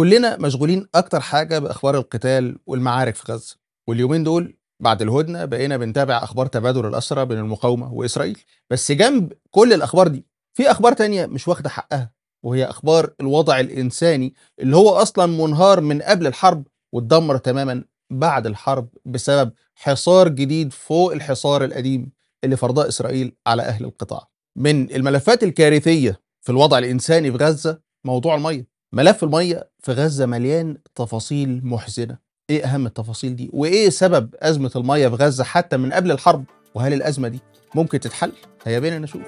كلنا مشغولين أكتر حاجة بأخبار القتال والمعارك في غزة واليومين دول بعد الهدنة بقينا بنتابع أخبار تبادل الأسرى بين المقاومة وإسرائيل بس جنب كل الأخبار دي في أخبار تانية مش واخدة حقها وهي أخبار الوضع الإنساني اللي هو أصلا منهار من قبل الحرب واتدمر تماما بعد الحرب بسبب حصار جديد فوق الحصار القديم اللي فرضاه إسرائيل على أهل القطاع من الملفات الكارثية في الوضع الإنساني في غزة موضوع المية ملف الميه في غزه مليان تفاصيل محزنه ايه اهم التفاصيل دي وايه سبب ازمه الميه في غزه حتى من قبل الحرب وهل الازمه دي ممكن تتحل هيا بينا نشوف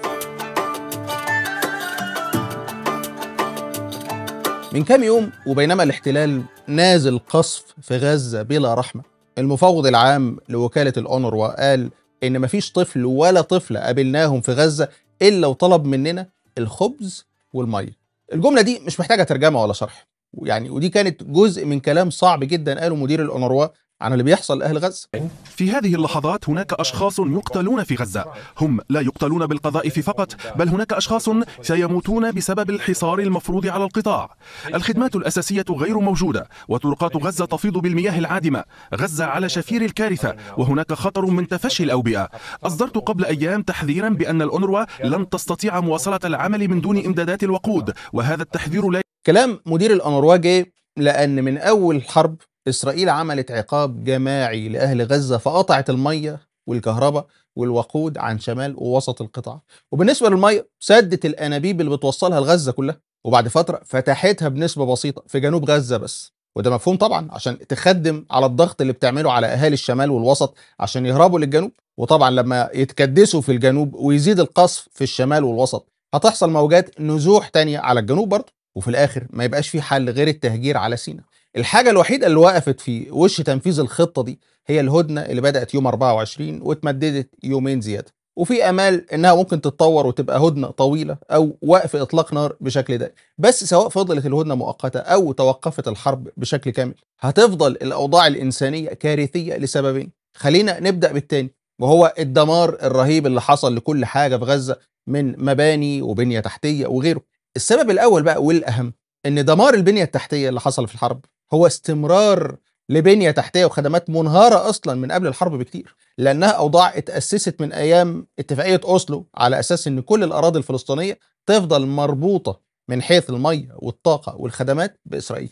من كام يوم وبينما الاحتلال نازل قصف في غزه بلا رحمه المفوض العام لوكاله الاونروا قال ان مفيش طفل ولا طفله قابلناهم في غزه الا وطلب مننا الخبز والميه الجمله دي مش محتاجه ترجمه ولا شرح يعني ودي كانت جزء من كلام صعب جدا قاله مدير الأونروا عن اللي بيحصل لأهل غزة في هذه اللحظات هناك أشخاص يقتلون في غزة هم لا يقتلون بالقذائف فقط بل هناك أشخاص سيموتون بسبب الحصار المفروض على القطاع الخدمات الأساسية غير موجودة وطرقات غزة تفيض بالمياه العادمة غزة على شفير الكارثة وهناك خطر من تفشي الأوبئة أصدرت قبل أيام تحذيرا بأن الأنروا لن تستطيع مواصلة العمل من دون إمدادات الوقود وهذا التحذير لا كلام مدير الأنروا جه لأن من أول الحرب إسرائيل عملت عقاب جماعي لأهل غزة فقطعت المية والكهرباء والوقود عن شمال ووسط القطاع وبالنسبة للمية سدت الأنابيب اللي بتوصلها لغزة كلها وبعد فترة فتحتها بنسبة بسيطة في جنوب غزة بس وده مفهوم طبعا عشان تخدم على الضغط اللي بتعمله على اهالي الشمال والوسط عشان يهربوا للجنوب وطبعا لما يتكدسوا في الجنوب ويزيد القصف في الشمال والوسط هتحصل موجات نزوح تانية على الجنوب برضه وفي الاخر ما يبقاش في حل غير التهجير على سينا الحاجة الوحيدة اللي وقفت في وش تنفيذ الخطة دي هي الهدنة اللي بدأت يوم 24 واتمددت يومين زيادة وفي امال انها ممكن تتطور وتبقى هدنه طويله او وقف اطلاق نار بشكل دائم بس سواء فضلت الهدنه مؤقته او توقفت الحرب بشكل كامل هتفضل الاوضاع الانسانيه كارثيه لسببين خلينا نبدا بالتاني وهو الدمار الرهيب اللي حصل لكل حاجه في غزه من مباني وبنيه تحتيه وغيره السبب الاول بقى والاهم ان دمار البنيه التحتيه اللي حصل في الحرب هو استمرار لبنيه تحتيه وخدمات منهاره اصلا من قبل الحرب بكتير لانها اوضاع اتاسست من ايام اتفاقيه اوسلو على اساس ان كل الاراضي الفلسطينيه تفضل مربوطه من حيث الميه والطاقه والخدمات باسرائيل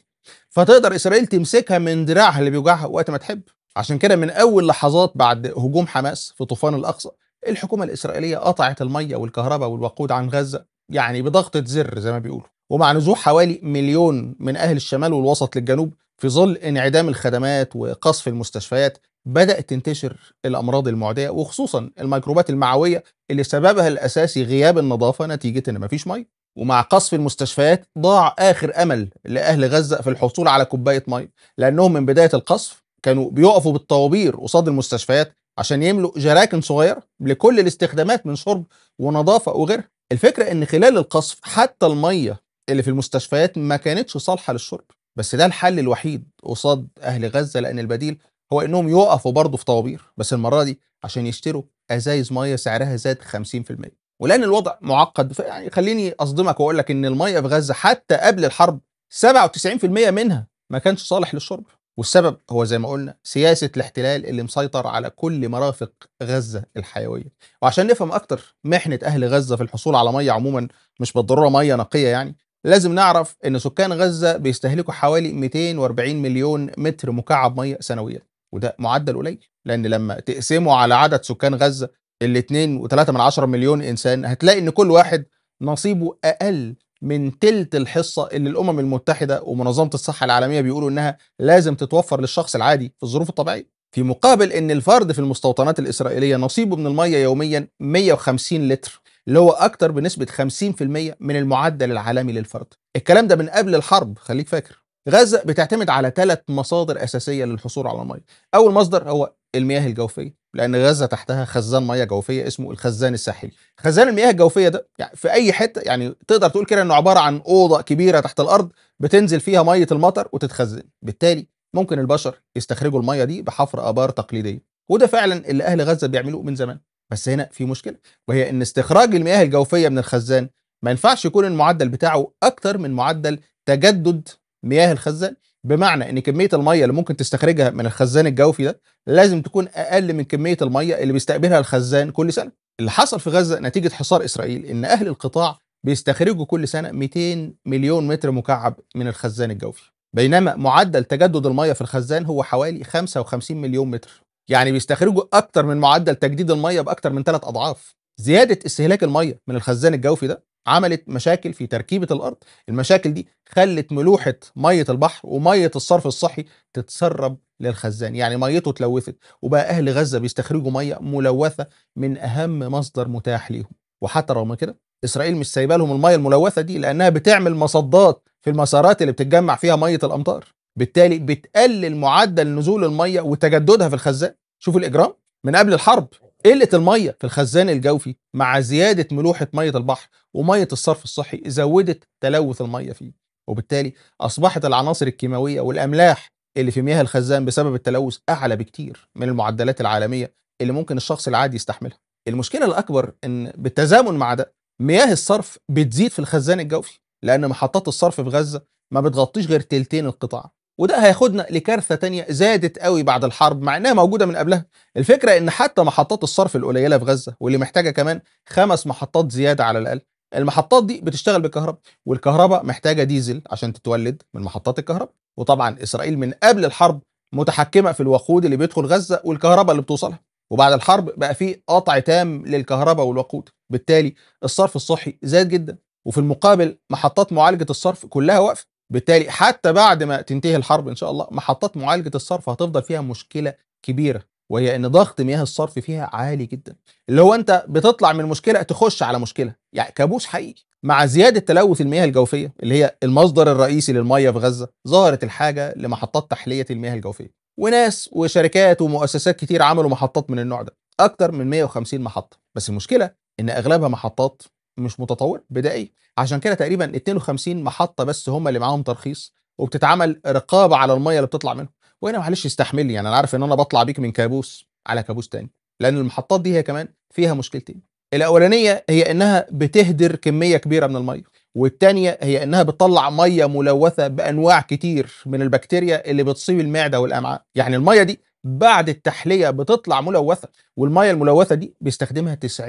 فتقدر اسرائيل تمسكها من دراعها اللي بيوجعها وقت ما تحب عشان كده من اول لحظات بعد هجوم حماس في طوفان الاقصى الحكومه الاسرائيليه قطعت الميه والكهرباء والوقود عن غزه يعني بضغطه زر زي ما بيقولوا ومع نزوح حوالي مليون من أهل الشمال والوسط للجنوب في ظل انعدام الخدمات وقصف المستشفيات بدأت تنتشر الأمراض المعدية وخصوصا الميكروبات المعوية اللي سببها الأساسي غياب النظافة نتيجة إن مفيش مية ومع قصف المستشفيات ضاع آخر أمل لأهل غزة في الحصول على كوباية مية لأنهم من بداية القصف كانوا بيقفوا بالطوابير قصاد المستشفيات عشان يملوا جراكن صغيرة لكل الاستخدامات من شرب ونظافة وغيرها الفكرة إن خلال القصف حتى المية اللي في المستشفيات ما كانتش صالحه للشرب بس ده الحل الوحيد قصاد اهل غزه لان البديل هو انهم يقفوا برضه في طوابير بس المره دي عشان يشتروا ازايز ميه سعرها زاد 50% ولان الوضع معقد يعني خليني اصدمك واقول لك ان الميه في غزه حتى قبل الحرب 97% منها ما كانش صالح للشرب والسبب هو زي ما قلنا سياسة الاحتلال اللي مسيطر على كل مرافق غزة الحيوية وعشان نفهم أكتر محنة أهل غزة في الحصول على مية عموما مش بالضرورة مية نقية يعني لازم نعرف ان سكان غزه بيستهلكوا حوالي 240 مليون متر مكعب ميه سنويا وده معدل قليل لان لما تقسمه على عدد سكان غزه ال 2.3 مليون انسان هتلاقي ان كل واحد نصيبه اقل من تلت الحصة اللي الأمم المتحدة ومنظمة الصحة العالمية بيقولوا إنها لازم تتوفر للشخص العادي في الظروف الطبيعية في مقابل إن الفرد في المستوطنات الإسرائيلية نصيبه من المية يوميا 150 لتر اللي هو اكتر بنسبه 50% من المعدل العالمي للفرد الكلام ده من قبل الحرب خليك فاكر غزه بتعتمد على ثلاث مصادر اساسيه للحصول على الميه اول مصدر هو المياه الجوفيه لان غزه تحتها خزان مياه جوفيه اسمه الخزان الساحلي خزان المياه الجوفيه ده يعني في اي حته يعني تقدر تقول كده انه عباره عن اوضه كبيره تحت الارض بتنزل فيها ميه المطر وتتخزن بالتالي ممكن البشر يستخرجوا الميه دي بحفر ابار تقليديه وده فعلا اللي اهل غزه بيعملوه من زمان بس هنا في مشكله وهي ان استخراج المياه الجوفيه من الخزان ما ينفعش يكون المعدل بتاعه اكتر من معدل تجدد مياه الخزان بمعنى ان كميه الميه اللي ممكن تستخرجها من الخزان الجوفي ده لازم تكون اقل من كميه الميه اللي بيستقبلها الخزان كل سنه اللي حصل في غزه نتيجه حصار اسرائيل ان اهل القطاع بيستخرجوا كل سنه 200 مليون متر مكعب من الخزان الجوفي بينما معدل تجدد الميه في الخزان هو حوالي 55 مليون متر يعني بيستخرجوا اكتر من معدل تجديد الميه باكتر من ثلاث اضعاف زياده استهلاك الميه من الخزان الجوفي ده عملت مشاكل في تركيبه الارض المشاكل دي خلت ملوحه ميه البحر وميه الصرف الصحي تتسرب للخزان يعني ميته اتلوثت وبقى اهل غزه بيستخرجوا ميه ملوثه من اهم مصدر متاح ليهم وحتى رغم كده اسرائيل مش سايبه لهم الميه الملوثه دي لانها بتعمل مصدات في المسارات اللي بتتجمع فيها ميه الامطار بالتالي بتقلل معدل نزول الميه وتجددها في الخزان شوفوا الاجرام من قبل الحرب قله الميه في الخزان الجوفي مع زياده ملوحه ميه البحر وميه الصرف الصحي زودت تلوث الميه فيه وبالتالي اصبحت العناصر الكيماويه والاملاح اللي في مياه الخزان بسبب التلوث اعلى بكتير من المعدلات العالميه اللي ممكن الشخص العادي يستحملها المشكله الاكبر ان بالتزامن مع ده مياه الصرف بتزيد في الخزان الجوفي لان محطات الصرف في غزه ما بتغطيش غير تلتين القطاع وده هياخدنا لكارثه تانية زادت قوي بعد الحرب مع انها موجوده من قبلها الفكره ان حتى محطات الصرف القليله في غزه واللي محتاجه كمان خمس محطات زياده على الاقل المحطات دي بتشتغل بالكهرباء والكهرباء محتاجه ديزل عشان تتولد من محطات الكهرباء وطبعا اسرائيل من قبل الحرب متحكمه في الوقود اللي بيدخل غزه والكهرباء اللي بتوصلها وبعد الحرب بقى في قطع تام للكهرباء والوقود بالتالي الصرف الصحي زاد جدا وفي المقابل محطات معالجه الصرف كلها واقفه بالتالي حتى بعد ما تنتهي الحرب ان شاء الله محطات معالجه الصرف هتفضل فيها مشكله كبيره وهي ان ضغط مياه الصرف فيها عالي جدا اللي هو انت بتطلع من مشكله تخش على مشكله يعني كابوس حقيقي مع زياده تلوث المياه الجوفيه اللي هي المصدر الرئيسي للميه في غزه ظهرت الحاجه لمحطات تحليه المياه الجوفيه وناس وشركات ومؤسسات كتير عملوا محطات من النوع ده اكتر من 150 محطه بس المشكله ان اغلبها محطات مش متطور بدائي عشان كده تقريبا 52 محطه بس هم اللي معاهم ترخيص وبتتعمل رقابه على الميه اللي بتطلع منهم وهنا معلش استحملني يعني انا عارف ان انا بطلع بيك من كابوس على كابوس تاني لان المحطات دي هي كمان فيها مشكلتين الاولانيه هي انها بتهدر كميه كبيره من الميه والتانية هي انها بتطلع ميه ملوثه بانواع كتير من البكتيريا اللي بتصيب المعده والامعاء يعني الميه دي بعد التحليه بتطلع ملوثه والميه الملوثه دي بيستخدمها 90%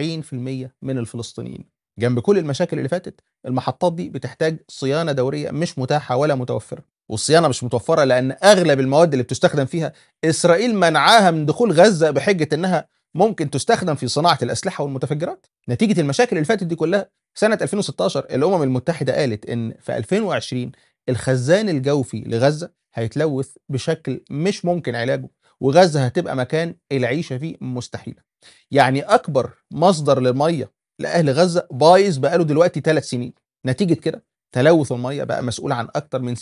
من الفلسطينيين جنب كل المشاكل اللي فاتت المحطات دي بتحتاج صيانه دوريه مش متاحه ولا متوفره والصيانه مش متوفره لان اغلب المواد اللي بتستخدم فيها اسرائيل منعاها من دخول غزه بحجه انها ممكن تستخدم في صناعه الاسلحه والمتفجرات نتيجه المشاكل اللي فاتت دي كلها سنه 2016 الامم المتحده قالت ان في 2020 الخزان الجوفي لغزه هيتلوث بشكل مش ممكن علاجه وغزه هتبقى مكان العيشه فيه مستحيله يعني اكبر مصدر للميه لأهل غزة بايظ بقاله دلوقتي ثلاث سنين نتيجة كده تلوث الميه بقى مسؤول عن اكثر من 60%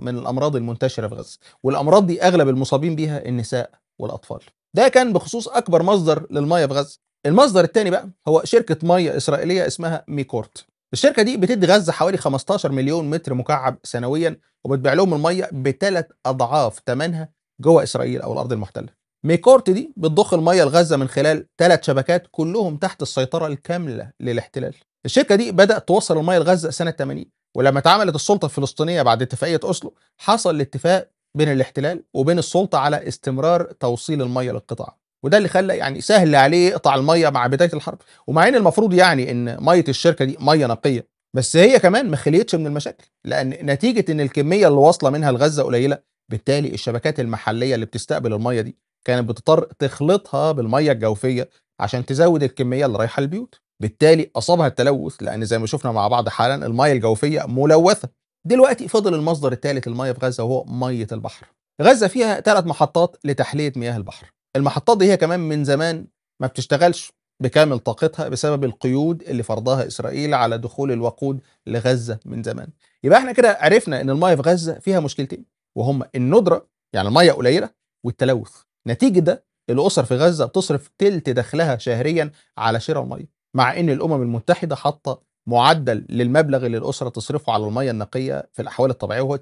من الامراض المنتشره في غزه والامراض دي اغلب المصابين بيها النساء والاطفال ده كان بخصوص اكبر مصدر للميه في غزه المصدر الثاني بقى هو شركه ميه اسرائيليه اسمها ميكورت الشركه دي بتدي غزه حوالي 15 مليون متر مكعب سنويا وبتبيع لهم الميه بثلاث اضعاف ثمنها جوه اسرائيل او الارض المحتله ميكورت دي بتضخ الميه لغزه من خلال ثلاث شبكات كلهم تحت السيطره الكامله للاحتلال. الشركه دي بدات توصل الميه لغزه سنه 80 ولما اتعملت السلطه الفلسطينيه بعد اتفاقيه اوسلو حصل الاتفاق بين الاحتلال وبين السلطه على استمرار توصيل الميه للقطاع. وده اللي خلى يعني سهل عليه يقطع الميه مع بدايه الحرب ومع ان المفروض يعني ان ميه الشركه دي ميه نقيه بس هي كمان ما خليتش من المشاكل لان نتيجه ان الكميه اللي واصله منها لغزه قليله بالتالي الشبكات المحليه اللي بتستقبل الميه دي كانت بتضطر تخلطها بالميه الجوفيه عشان تزود الكميه اللي رايحه البيوت بالتالي اصابها التلوث لان زي ما شفنا مع بعض حالا الميه الجوفيه ملوثه دلوقتي فضل المصدر الثالث للميه في غزه وهو ميه البحر غزه فيها ثلاث محطات لتحليه مياه البحر المحطات دي هي كمان من زمان ما بتشتغلش بكامل طاقتها بسبب القيود اللي فرضها اسرائيل على دخول الوقود لغزه من زمان يبقى احنا كده عرفنا ان الميه في غزه فيها مشكلتين وهما الندره يعني الميه قليله والتلوث نتيجة ده الأسر في غزة بتصرف تلت دخلها شهريا على شراء المية مع أن الأمم المتحدة حاطة معدل للمبلغ اللي الأسرة تصرفه على المية النقية في الأحوال الطبيعية وهو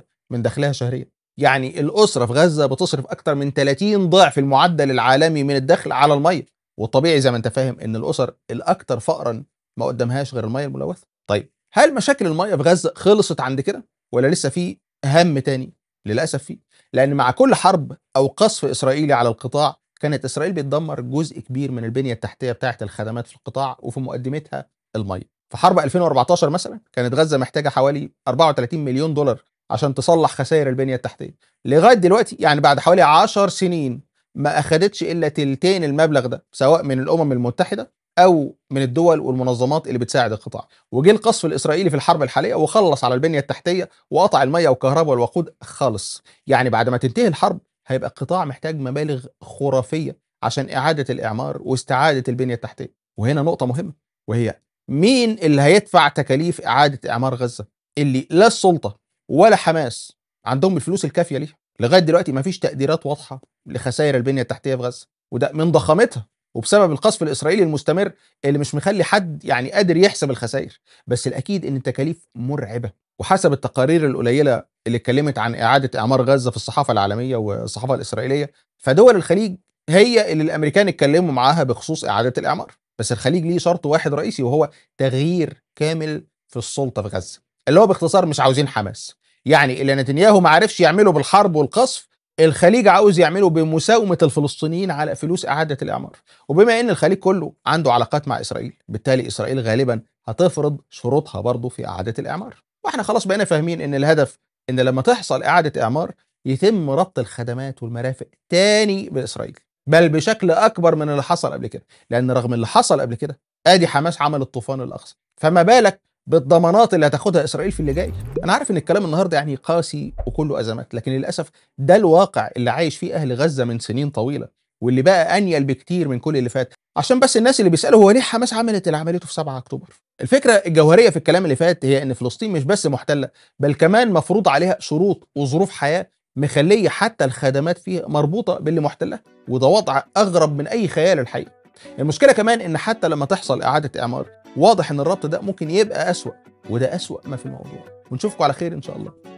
3% من دخلها شهريا يعني الأسرة في غزة بتصرف أكتر من 30 ضعف المعدل العالمي من الدخل على المية والطبيعي زي ما أنت فاهم أن الأسر الأكثر فقرا ما قدامهاش غير المية الملوثة طيب هل مشاكل المية في غزة خلصت عند كده ولا لسه في هم تاني للأسف فيه لأن مع كل حرب أو قصف إسرائيلي على القطاع كانت إسرائيل بتدمر جزء كبير من البنية التحتية بتاعة الخدمات في القطاع وفي مقدمتها المية في حرب 2014 مثلا كانت غزة محتاجة حوالي 34 مليون دولار عشان تصلح خسائر البنية التحتية لغاية دلوقتي يعني بعد حوالي 10 سنين ما أخدتش إلا تلتين المبلغ ده سواء من الأمم المتحدة او من الدول والمنظمات اللي بتساعد القطاع وجه القصف الاسرائيلي في الحرب الحاليه وخلص على البنيه التحتيه وقطع الميه والكهرباء والوقود خالص يعني بعد ما تنتهي الحرب هيبقى القطاع محتاج مبالغ خرافيه عشان اعاده الاعمار واستعاده البنيه التحتيه وهنا نقطه مهمه وهي مين اللي هيدفع تكاليف اعاده اعمار غزه اللي لا السلطه ولا حماس عندهم الفلوس الكافيه ليها لغايه دلوقتي ما فيش تقديرات واضحه لخسائر البنيه التحتيه في غزه وده من ضخامتها وبسبب القصف الاسرائيلي المستمر اللي مش مخلي حد يعني قادر يحسب الخسائر بس الاكيد ان التكاليف مرعبه وحسب التقارير القليله اللي اتكلمت عن اعاده اعمار غزه في الصحافه العالميه والصحافه الاسرائيليه فدول الخليج هي اللي الامريكان اتكلموا معاها بخصوص اعاده الاعمار بس الخليج ليه شرط واحد رئيسي وهو تغيير كامل في السلطه في غزه اللي هو باختصار مش عاوزين حماس يعني اللي نتنياهو ما عرفش يعمله بالحرب والقصف الخليج عاوز يعمله بمساومه الفلسطينيين على فلوس اعاده الاعمار وبما ان الخليج كله عنده علاقات مع اسرائيل بالتالي اسرائيل غالبا هتفرض شروطها برضه في اعاده الاعمار واحنا خلاص بقينا فاهمين ان الهدف ان لما تحصل اعاده اعمار يتم ربط الخدمات والمرافق تاني باسرائيل بل بشكل اكبر من اللي حصل قبل كده لان رغم اللي حصل قبل كده ادي حماس عمل الطوفان الاقصى فما بالك بالضمانات اللي هتاخدها اسرائيل في اللي جاي انا عارف ان الكلام النهارده يعني قاسي وكله ازمات لكن للاسف ده الواقع اللي عايش فيه اهل غزه من سنين طويله واللي بقى انيل بكتير من كل اللي فات عشان بس الناس اللي بيسالوا هو ليه حماس عملت اللي عملته في 7 اكتوبر الفكره الجوهريه في الكلام اللي فات هي ان فلسطين مش بس محتله بل كمان مفروض عليها شروط وظروف حياه مخليه حتى الخدمات فيها مربوطه باللي محتلها وده وضع اغرب من اي خيال الحقيقه المشكله كمان ان حتى لما تحصل اعاده اعمار واضح ان الربط ده ممكن يبقى اسوا وده اسوا ما في الموضوع ونشوفكم على خير ان شاء الله